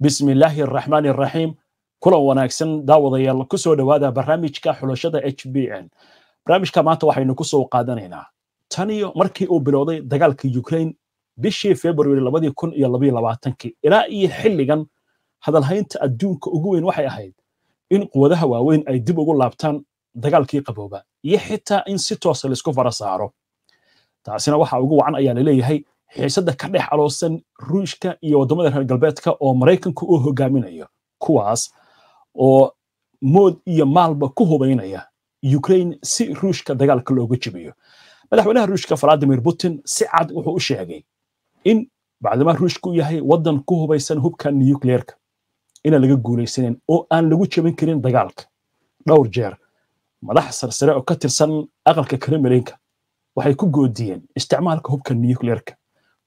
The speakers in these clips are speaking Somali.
bismillaahi araxmaan raxiim kulan wanaagsan daawadayaal kusoo dhowaada barnaamijka xulashada h b n barnaamijka maanta waxaynu kusoo qaadanaynaa tan iyo markii uu bilowday dagaalka ukrain bishii februari labadii kun iyo labayo labaatankii ilaa iyo xilligan hadalhaynta adduunka ugu weyn waxay ahayd in quwadaha waaweyn ay dib ugu laabtaan dagaalkii qabooba iyo xitaa in si toosa ah laisku fara saaro taasina waxa ugu wacan ayaa laleeyahay xiisada ka dhex aloosan ruushka iyo wadamada reer galbeedka oo maraykanku u hogaaminayo kuwaas oo mood iyo maalba ku hubaynaya ukrain si ruushka dagaalka looga jibiyo madaxweynaha ruushka valadimir putin si cad wuxuu u sheegay in bacdimaa ruushka u yahay waddan ku hubaysan hubka nucleerka inaan laga guulaysanin oo aan lagu jebin karin dagaalka dhowr jeer madax sarsare oo ka tirsan aqalka kremlinka waxay ku goodiyeen isticmaalka hubka nucleerka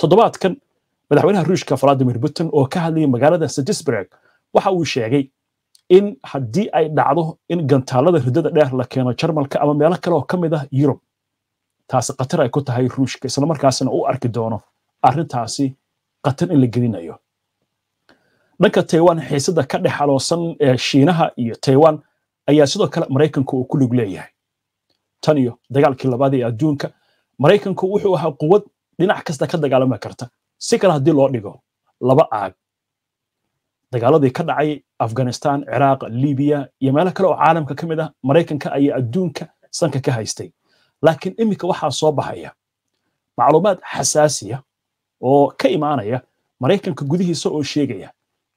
toddobaadkan madaxweynaha ruushka valadimir putin oo ka hadlayay magaalada satisburg waxa uu sheegay in haddii ay dhacdo in gantaalada ridada dheer la keeno jarmalka ama meelo kale oo ka mid ah yurub taasi khatar ay ku tahay ruushka islamarkaasina uu arki doono arrintaasi khatar in la gelinayo dhanka taiwan xiisada ka dhex aloosan ee shiinaha iyo taiwan ayaa sidoo kale maraykanku uu ku lug leeyahay tan iyo dagaalkii labaad ee adduunka maraykanku wuxuu ahaa quwad dhinac kasta ka dagaalami karta si kale haddii loo dhigo laba aag dagaaladii ka dhacay afghanistan ciraaq libiya iyo meelo kale oo caalamka ka mid ah maraykanka ayaa adduunka sanka ka haystay laakiin iminka waxaa soo baxaya macluumaad xasaasiya oo ka imaanaya maraykanka gudihiisa oo sheegaya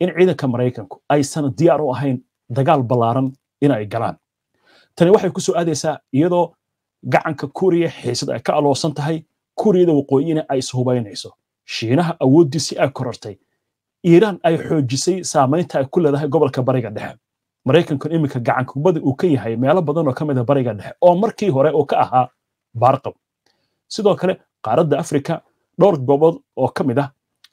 in ciidanka maraykanku aysan diyaar u ahayn dagaal ballaaran inay galaan tani waxay ku soo aadaysaa iyadoo gacanka kuuriya xiisad ay ka aloosan tahay kuriyada waqooyina ay ishubaynayso shiinaha awooddiisi ay korortay iiraan ay xoojisay saamaynta ay ku leedahay gobolka bariga dhexe maraykankan iminka gacankubada uu ka yahay meelo badan oo ka mid a ah bariga dhexe oo markii hore uu ka ahaa baarqab sidoo kale qaaradda afrika dhowr gobol oo ka mid ah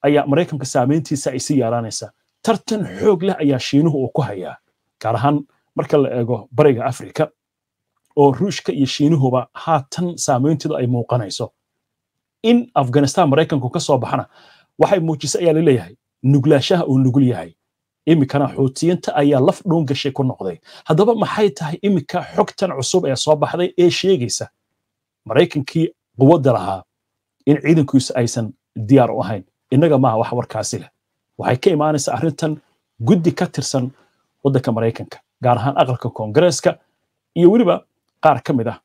ayaa maraykanka saameyntiisa ay sii yeelaanaysa tartan xoog leh ayaa shiinuhu uu ku hayaa gaar ahaan marka la eego bariga afrika oo ruushka iyo shiinuhuba haatan saameyntooda ay muuqanayso in afghanistan maraykanku ka soo baxana waxay muujisa ayaa laleeyahay nuglaashaha uu nugul yahay iminkana xuutiyinta ayaa laf dhuun gashay ku noqday haddaba maxay tahay iminka xogtan cusub ee soo baxday ee sheegaysa maraykankii quwadda lahaa in ciidankiisu aysan diyaar u ahayn innaga maaha wax warkaasi leh waxay ka imaanaysaa arrintan guddi ka tirsan waddanka maraykanka gaar ahaan aqalka koongareeska iyo weliba qaar ka mid ah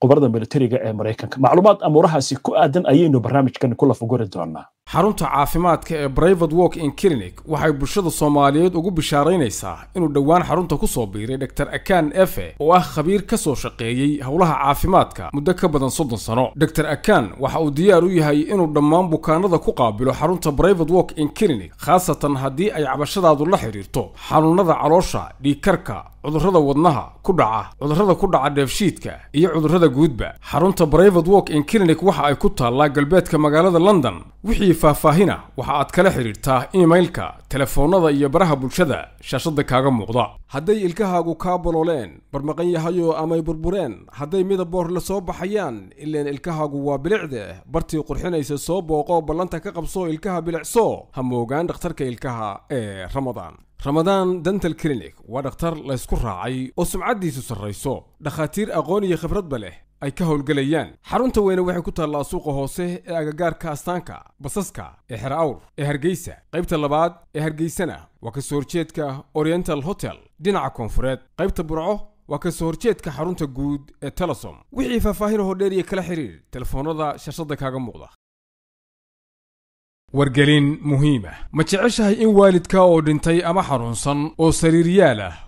khubarada militariga ee maraykanka macluumaad amuurahaasi ku aadan ayaynu barnaamijkan kula fogori doonaa xarunta caafimaadka ee brivate walk in clinic waxay bulshada soomaaliyeed ugu bishaaraynaysaa inuu dhowaan xarunta ku soo biiray dhoar akan efe oo ah khabiir ka soo shaqeeyey howlaha caafimaadka muddo ka badan soddon sano dor akan waxa uu diyaar u yahay inuu dhammaan bukaanada ku qaabilo xarunta brivate work in clinic khaasatan haddii ay cabashadaadu la xidhiirto xanuunada caloosha dhiikarka cudurrada wadnaha ku dhaca cudurrada ku dhaca dheefshiidka iyo cudurrada guudba xarunta brivate walk in clinic waxa ay ku taallaa galbeedka magaalada london wixii faahfaahin waxa aad kala xidhiirtaa iimailka telefoonnada iyo baraha bulshada shaashadda kaaga muuqda hadday ilkahaagu kaa bolooleen barmaqan yahayo amay burbureen hadday midaboor la soo baxayaan ileen ilkahaagu waa bilicde bartii qurxinaysa soo booqoo ballanta ka qabso ilkaha bilicso ha moogaan dhakhtarka ilkaha ee ramadaan ramadaan dental clinic waa dhakhtar laysku raacay oo sumcaddiisu sarrayso dhakhaatiir aqoon iyo khibradba leh ay ka howlgelayaan xarunta weyne waxay ku taallaa suuqa hoose ee agagaarka astaanka basaska ee xer awr ee hargeysa qaybta labaad ee hargeysana waa kasoo horjeedka oriental hotel dhinaca koonfureed qaybta burco waa kasoo horjeedka xarunta guud ee telesom wixii faahfaahin dheer iyo kala xidhiir telefoonada shashada kaaga muuqda wargelin muhiima ah. ma jeceshahay in waalidka oo dhintay ama xanuunsan oo sariiryaal ah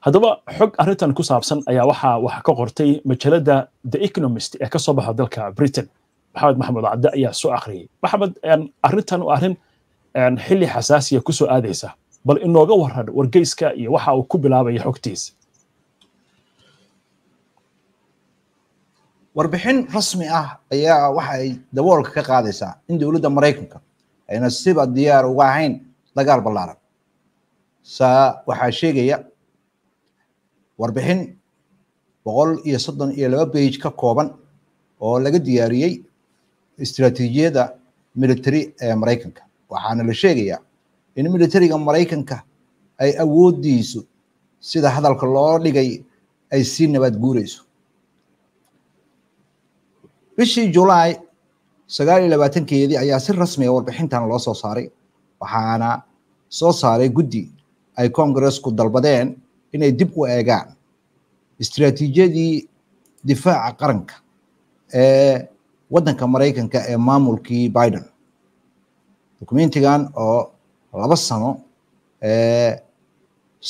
haddaba xog arrintan ku saabsan ayaa waxaa wax ka qortay majalada the economist ee ka soo baxa dalka britain maxamed maxamed cadde ayaa soo akhriyay maxamed arrintan waa arrin xilli xasaasiya ku soo aadaysa bal inooga waran wargeyska iyo waxa uu ku bilaabaya xogtiisa warbixin rasmi ah ayaa waxa ay daboolka ka qaadaysaa in dowladda maraykanka ayna siba diyaar uga ahayn dagaal ballaaran saa waxaa sheegaya warbixin boqol iyo soddon iyo laba bage ka kooban oo laga diyaariyey istraatiijiyadda military ee maraykanka waxaana la sheegayaa in militariga maraykanka ay awoodiisu sida hadalka loo dhigay ay sii nabaad guurayso bishii julaay sagaal iyo labaatankeedii ayaa si rasmiga ah warbixintan loo soo saaray waxaana soo saaray guddi ay congressku dalbadeen inay dib u eegaan istiraatiijiyadii difaaca qaranka ee waddanka maraykanka ee maamulkii biden dokumentigan oo laba sano ee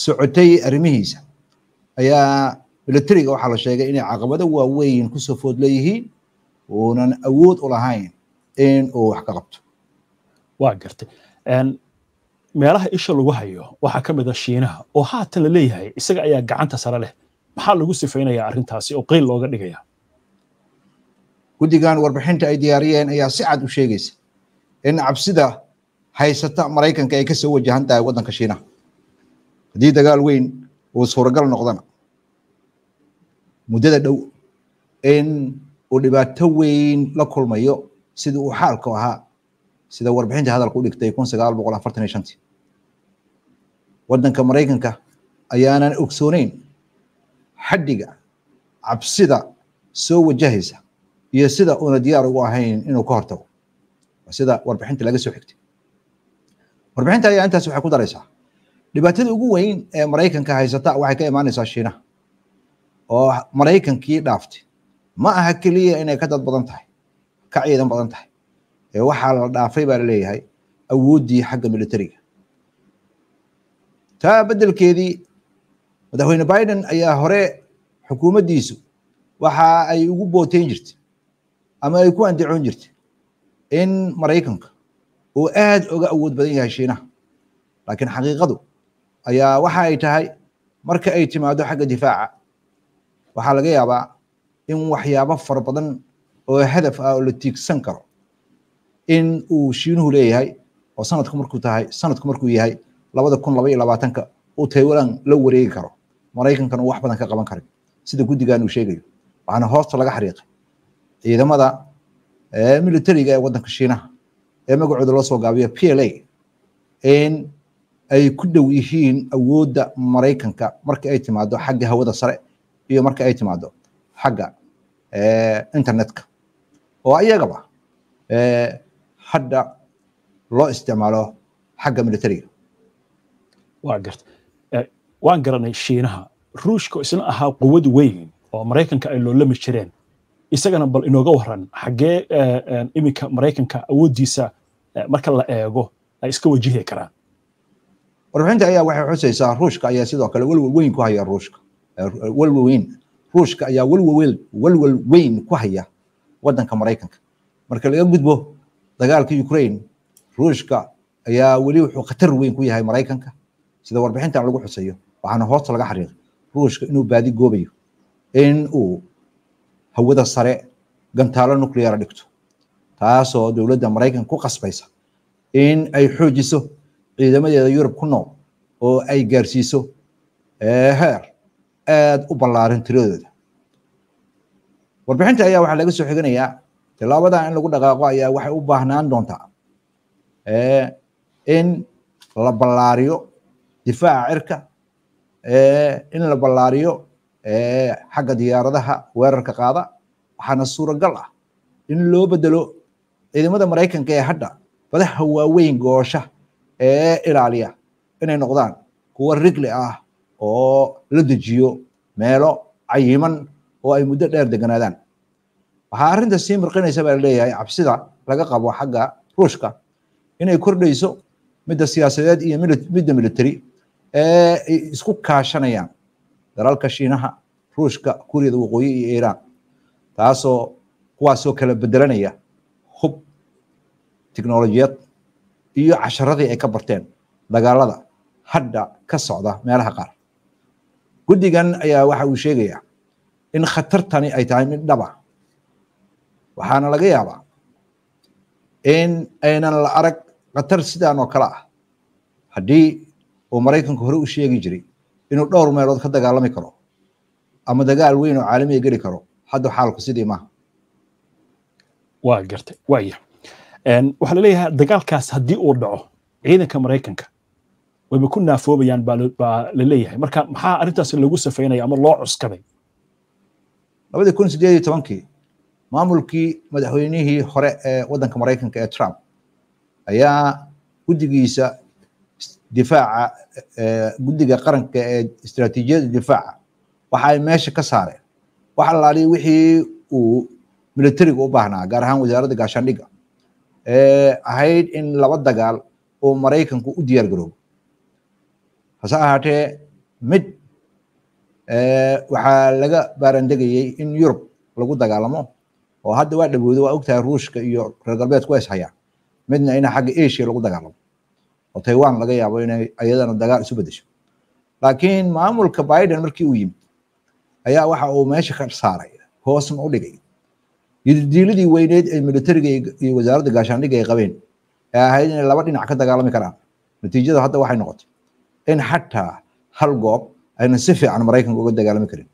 socotay arrimihiisa ayaa milatariga waxaa la sheegay inay caqabado waaweyn kusoo food leeyihiin uunan awood u lahayn in uu wax ka qabto waa gartay meelaha isha lagu hayo waxaa ka mid a ah shiinaha oo haatan la leeyahay isaga ayaa gacanta sare leh maxaa lagu sifaynayaa arrintaasi oo qayl looga dhigaya guddigan warbixinta ay diyaariyeen ayaa si cad u sheegaysa in cabsida haysata maraykanka ay ka soo wajahan tahay waddanka shiinaha haddii dagaal weyn uu suuragal noqdana muddada dhow in uu dhibaato weyn la kulmayo sida uu xaalku ahaa sida warbixinta hadalka u dhigtay kun sagaal boqol afartan iyo shantii waddanka maraykanka ayaanan ogsoonayn xadhiga cabsida soo wajahaysa iyo sida uuna diyaar ugu ahayn inuu ka hortago sida warbixinta laga soo xigtay warbixinta ayaa intaas waxay ku daraysaa dhibaatada ugu weyn ee maraykanka haysata waxay ka imaanaysaa shiinaha oo maraykankii dhaaftay ma aha keliya inay ka dad badan tahay ka ciidan badan tahay ee waxaa la dhaafay baa laleeyahay awooddii xagga militariga taa beddelkeedii madaxweyne biden ayaa hore xukuumaddiisu waxa ay ugu booteyn jirtay ama ay ku andacoon jirtay in maraykanka uu aad oga awood badan yahay shiinaha laakiin xaqiiqadu ayaa waxa ay tahay marka ay timaado xagga difaaca waxaa laga yaabaa in waxyaabo fara badan oo hadaf ah oo la tiigsan karo in uu shiinuhu leeyahay oo sanadku markuu tahay sanadku markuu yahay labada kun laba iyo labaatanka uu taywan la wareegi karo maraykankana uu wax badan ka qaban karin sida guddigan uu sheegayo waxaana hoosta laga xariiqay ciidamada militariga ee waddanka shiinaha ee magacooda loo soo gaabiyo p l a in ay ku dhow yihiin awoodda maraykanka marka ay timaado xagga hawada sare iyo marka ay timaado xagga internetka oo ayagaba hadda loo isticmaalo xagga militariga waa garta waan garanay shiinaha ruushka isna ahaa quwad weyn oo maraykanka ay loolami jireen isagana bal inooga waran xaggee iminka maraykanka awooddiisa marka la eego ay iska wajihi karaan warbixinta ayaa waxay xusaysaa ruushka ayaa sidoo kale welwel weyn ku haya ruushka welwel weyn ruushka ayaa welwel welwel weyn ku haya waddanka maraykanka marka laga gudbo dagaalka ukraine ruushka ayaa weli wuxuu khatar weyn ku yahay maraykanka sida warbixintan lagu xuseeyo waxaana hoosta laga xariiqay ruushka inuu baadi goobayo in uu hawada sare gantaalo nucleara dhigto taasoo dowladda maraykanka ku qasbaysa in ay xoojiso ciidamadeeda yurub ku nool oo ay gaarsiiso heer aad u ballaaran tiradooda warbixinta ayaa waxaa laga soo xiganayaa tilaabadan in lagu dhaqaaqo ayaa waxay u baahnaan doontaa eh, in la ballaariyo difaaca cirka eh, in la ballaariyo eh, xagga diyaaradaha weerarka qaada waxaana suuragal ah in loo bedelo ciidamada maraykanka ee hadda badaha waaweyn goosha ee ilaaliya inay noqdaan kuwa rigli ah oo la dejiyo meelo cayiman oo ay muddo dheer deganaadaan waxaa arinta sii murqinaysa baa laleeyahay cabsida laga qabo xagga ruushka inay kordhayso midda siyaasadeed iyo midda military ee ay isku kaashanayaan dalalka shiinaha ruushka kuuriyada waqooyi iyo iiraan taasoo kuwaasoo kala bedelanaya hub tiknolojiyad iyo casharadii ay ka barteen dagaalada hadda ka socda meelaha qaar guddigan ayaa waxa uu sheegayaa in khatartani ay tahay mid dhaba ah waxaana laga yaabaa in aynan la arag khatar sidaan oo kale ah haddii uu maraykanku hore u sheegi jiray inuu dhowr meelood ka dagaalami karo ama dagaal weyn oo caalamiga geli karo hadda xaalku sidii maaha waa gartay waaya waxaa laleeyahay dagaalkaas haddii uu dhaco ciidanka maraykanka wayba ku naafoobayaan baa la leeyahay marka maxaa arrintaas lagu safeynaya ama loo cuskaday labadii kun sideed iyo tobankii maamulkii madaxweynihii hore ee waddanka maraykanka ee trump ayaa guddigiisa difaaca guddiga qaranka ee istaraatiijiyada difaaca waxa ay meesha ka saareen wax alaaliya wixii uu militariga u baahnaa gaar ahaan wasaaradda gaashaandhigga ee ahayd in laba dagaal uu maraykanku u diyaar garoobo hase ahaatee mid waxaa laga baarandegayey in yurub lagu dagaalamo oo hadda waa dhawooda waa ogtahay ruushka iyo reer galbeedku waa ishayaan midna ina xagga asia lagu dagaalamo oo taiwan laga yaabo inay iyadana dagaal isu bedesho laakiin maamulka biden markii uu yimid ayaa waxa uu meesha ka saaray hoosna u dhigay yidiiladii weyneed ee militariga iyo wasaaradda gaashaandhigga ay qabeen ee ahayd inay laba dhinac ka dagaalami karaan natiijada hadda waxay noqotay in xataa hal goob ayna si fiican maraykanka uga dagaalami karin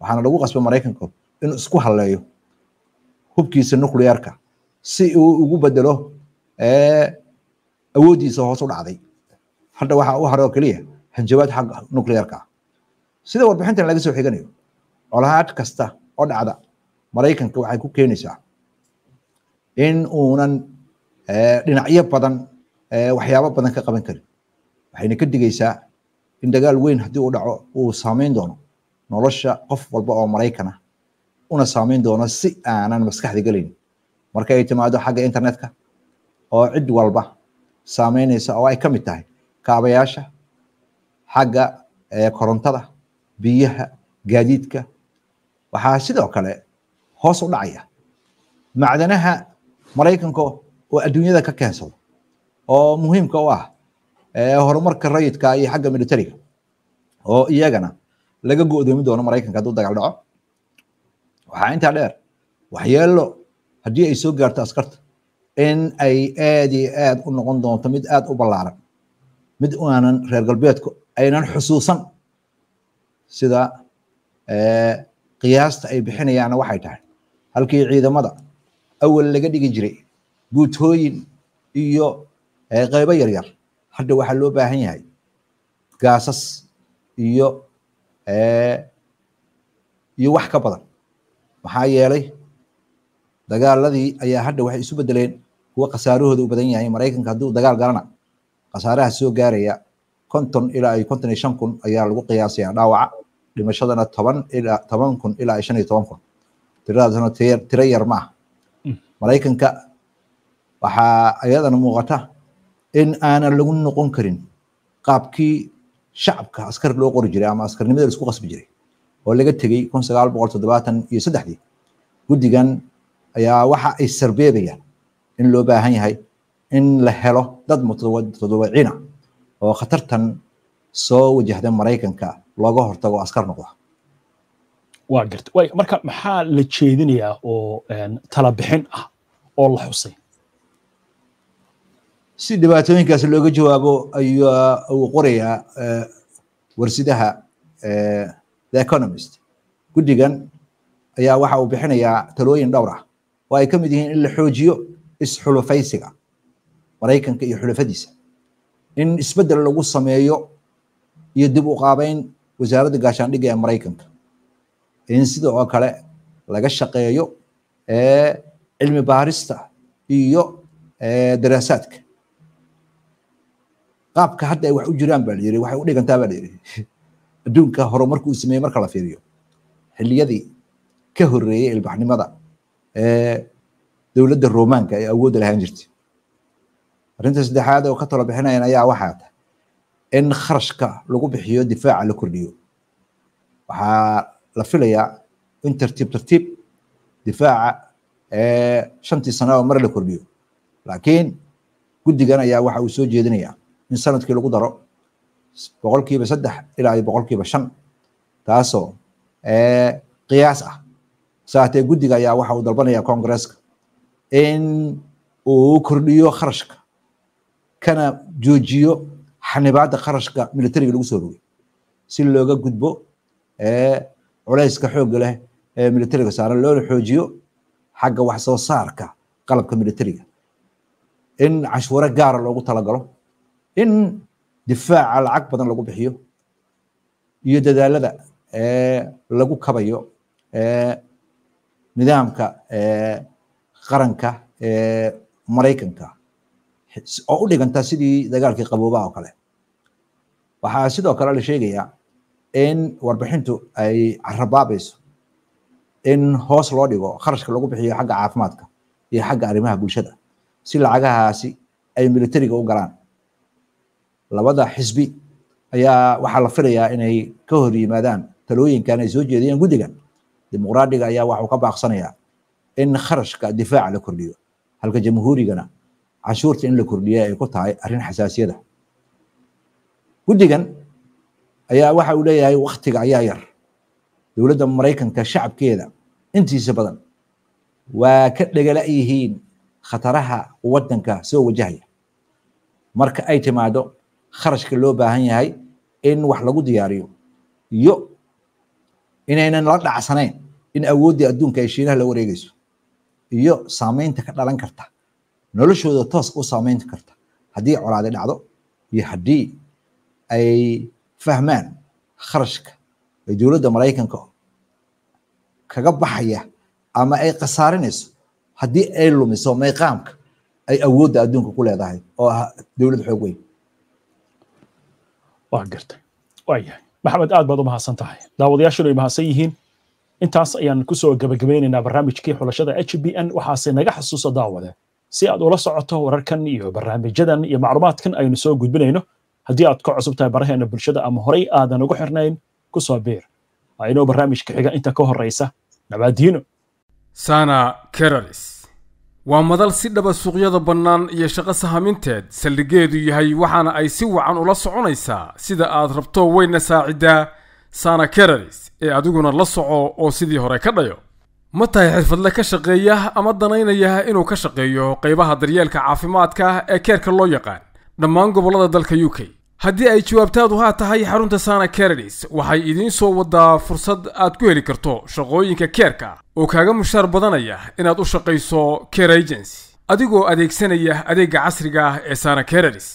waxaana lagu qasbay maraykanka inuu isku halleeyo hubkiisa nuclearka si uu ugu bedelo awooddiisa hoos u dhacday hadda waxa u haray oo keliya hanjabaad xagga nuclearka sida warbixintan laga soo xiganayo colahaad kasta oo dhacda maraykanka waxay ku keenaysaa in uunan dhinacyo badan waxyaabo badan ka qaban karin waxayna ka digaysaa in dagaal weyn haddii uu dhaco uu saameyn doono nolosha qof walba oo maraykan ah una saameyn doono si aanan maskaxda gelin ay timaado xagga internetka oo cid walba saameyneysa oo ay ka mid tahay kaabayaasha xagga eh, korontada biyaha gaadiidka waxaa sidoo kale hoos u dhacaya macdanaha maraykanka oo adduunyada ka keensado oo muhiimka u ah eh, horumarka rayidka iyo xagga militariga oo iyagana laga go-doomi doono maraykanka hadduu dagaal dhaco waxaa intaa dheer waxyeello haddii ay soo gaarto askarta in ay aad iyo aad u noqon doonto mid aad u ballaaran mid aanan reer galbeedku aynan xusuusan sida eh, qiyaasta ay bixinayaana waxay tahay halkii ciidamada awal laga dhigi jiray guutooyin iyo eh, qaybo yaryar hadda waxaa loo baahan yahay gaasas iyo eh, iyo wax ka badan maxaa yeelay dagaaladii ayaa hadha waxay isu bedeleen kuwo khasaarahooda u badan yahay maraykanka hadduu dagaal galana khasaaraha soo gaaraya konton ilaa ay konton iyo shan kun ayaa lagu qiyaasaya dhaawaca dhimashadana toban ilaa toban kun ilaa shan iyo toban kun tiradaasna tiro yar ma maraykanka waxaa ayadana muuqata in aanan lagu noqon karin qaabkii shacabka askar loo qori jiray ama askarnimada laisku qasbi jiray oo laga tegey kun sagaal boqol toddobaatan iyo saddexdii guddigan ayaa waxa ay sarbeebayaan in loo baahan yahay in la helo dad mutadawiciina oo khatartan soo wajahda maraykanka looga hortago askar noqda waa garta waay marka maxaa la jeedinayaa oo talabixin ah oo la xusay si dhibaatooyinkaasi looga jawaabo ayaa uu qorayaa warsidaha the economist guddigan ayaa waxa uu bixinayaa talooyin dhowr ah oo ay ka mid yihiin in la xoojiyo isxulufaysiga maraykanka iyo xulafadiisa in isbeddel lagu sameeyo iyo dib u qaabeyn wasaaradda gaashaandhigga ee maraykanka in sida oo kale laga shaqeeyo cilmi baarista iyo daraasaadka qaabka hadda ay wax u jiraan baa la yiri waxay u dhigantaa baa la yiri adduunka horumarku uu sameeyey marka la fiiriyo xiliyadii ka horeeyey ilbaxnimada ee dowladda romaanka ee awoodda lahaan jirtay arrinta saddexaad oo ka talo bixinayan ayaa waxaa ta in kharashka lagu bixiyo difaaca la kordhiyo waxaa la filayaa in tartiib tartiib difaaca shantii sana oo mare la kordhiyo laakiin guddigan ayaa waxa uu soo jeedinayaa in sanadkii lagu daro boqolkiiba saddex ilaa iyo boqolkiiba shan taasoo eh, qiyaas ah saatee guddiga ayaa waxa uu dalbanaya koongresska in uu kordhiyo kharashka kana joojiyo xanibaada kharashka militariga lagu soo rogay si looga gudbo eh, culayska xooga leh ee militariga saaran loona xoojiyo xagga wax soo saarka qalabka militariga in cashuuro gaara loogu talagalo in difaaca lacag badan lagu bixiyo iyo dadaalada lagu kabayo nidaamka qaranka maraykanka oo u dhiganta sidii dagaalkii qaboobaha oo kale waxaa sidoo kale la sheegayaa in warbixintu ay carabaabayso in hoos loo dhigo kharashka lagu bixiyo xagga caafimaadka iyo xagga arrimaha bulshada si lacagahaasi ay militariga u galaan labada xisbi ayaa waxaa la filayaa inay ka hor yimaadaan talooyinkan ay soo jeediyeen guddigan dimuqraadiga ayaa waxuu ka baaqsanayaa in kharashka difaaca la kordhiyo halka jamhuurigana canshuurta in la kordhiya ay ku tahay arrin xasaasiyada ah. guddigan ayaa waxa uu leeyahay waktiga ayaa yar dowladda maraykanka shacabkeeda intiisa badan waa ka dhegala yihiin khataraha waddanka soo wajahaya marka ay timaado kharashka loo baahan yahay in wax lagu diyaariyo iyo inaynan la dhacsanayn in awooddii adduunka ay shiinaha la wareegayso iyo saamaynta ka dhalan karta noloshooda toos u saamaynta karta haddii colaada dhacdo iyo haddii ay fahmaan kharashka ay dowladda maraykanka kaga baxaya ama ay khasaarinayso haddii ay lumiso mayqaamka ay awoodda adduunka ku leedahay oo ah dowlad xoog weyn waa gartay waayahay maxamed aad baad u mahadsan tahay daawadayaashuna ay mahadsan yihiin intaas ayaan kusoo gebagabaynaynaa barnaamijkii xulashada h b n waxaase naga xasuuso daawade si aad ula socoto wararkan iyo barnaamijyadan iyo macluumaadkan aynu soo gudbinayno haddii aad ka cusub tahay baraheena bulshada ama horey aadan ugu xirnayn ku soo biir waa inoo barnaamijka xiga inta ka horeysa nabaadiino sana keralis waa madal si dhaba suuqyada bannaan iyo shaqo sahaminteed saldhigeedu yahay waxaana ay si wacan ula soconaysaa sida aad rabto wayna saaciddaa sana keraris ee adiguna la soco oo sidii hore ka dhayo ma tahay xirfadle ka shaqeeya ama danaynaya inuu ka shaqeeyo qaybaha daryeelka caafimaadka ah ee keerka loo yaqaan dhammaan gobollada dalka u k haddii ay jawaabtaadu haa tahay xarunta sana karadis waxay idiin soo wadaa fursad aad ku heli karto shaqooyinka keerka oo kaaga mushaar badanaya inaad u shaqayso care agency adigoo adeegsanaya adeegga casriga ah ee sana karadis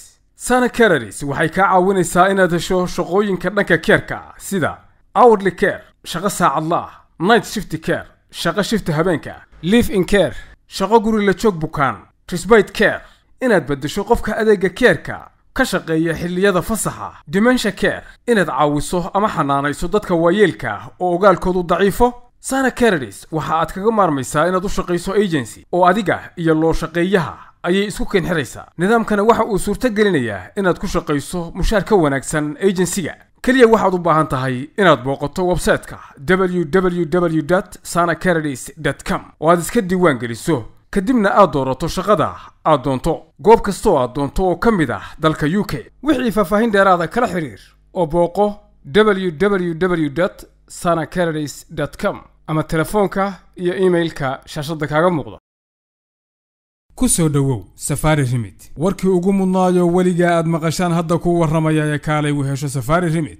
sana karadis waxay kaa caawinaysaa inaad hesho shaqooyinka dhanka keerka sida hourly care shaqo saacadlaah night shifty care shaqo shifta habeenka live in care shaqo guri la joog bukaan trisbite care inaad beddesho qofka adeegga keerka ka shaqeeya xilliyada fasaxa dimensha care inaad caawiso ama xanaanayso dadka waayeelka oo ogaalkoodu daciifo sara cararis waxa aad kaga maarmaysaa inaad u shaqayso agency oo adiga iyo loo shaqeeyaha ayay isku keenxiraysaa nidaamkana waxa uu suurto gelinayaa inaad ku shaqayso mushaar ka wanaagsan agensiga keliya waxaad u baahan tahay inaad booqato websayteka www sana cararis com oo aad iska diiwaan geliso kadibna aad doorato shaqada aad doonto goob kastoo aad doonto oo ka mid ah dalka u k wixii faahfaahin dheeraada kala xidhiir oo booqo www sana canadays com ama telefoonka iyo iimailka shaashadda kaaga muuqda ku soo dhowow safaari rimid warkii ugu mudnaayo weligaa aad maqashaan hadda kuu warramaya ee kaalay uu hesho safari rimid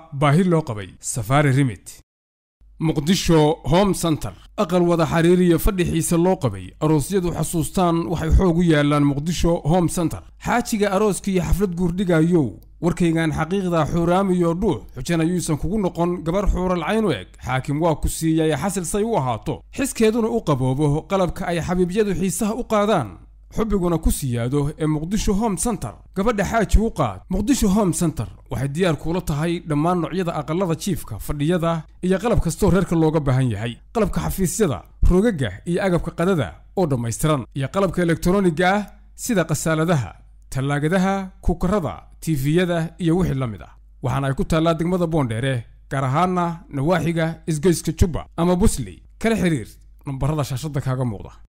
baahi loo qabay safaari rimit muqdisho home center aqal wada xiriiriya fadhixiisa loo qabay aroosyadu xusuustaan waxay xoogu u yaalaan muqdisho home center xaajiga arooska iyo xaflad guurdhigaayow warkaygan xaqiiqda xuuraamiyo dhuux xujan ayuusan kugu noqon gabar xuuralcayn u eg xaakim waa ku siiyay xasil say u ahaato xiskeeduna u qaboobo qalabka ay xabiibyadu xiisaha u qaadaan xubbiguna ku siyaado ee muqdisho home center gabadha xaaji wuqaad muqdisho home center waxay diyaar kuula tahay dhammaan noocyada aqallada jiifka fadhiyada iyo qalab kastoo reerka looga baahan yahay qalabka xafiisyada rogaga iyo agabka qadada oo dhammaystiran iyo qalabka elektroniga ah sida khasaaladaha tallaagadaha kukarada tiifiyada iyo wixii la mid a ah. waxaana ay ku taallaa degmada boondheere gaar ahaana nawaaxiga isgeyska jubba ama busley kala xiriir nambarada shaashadda kaaga muuqda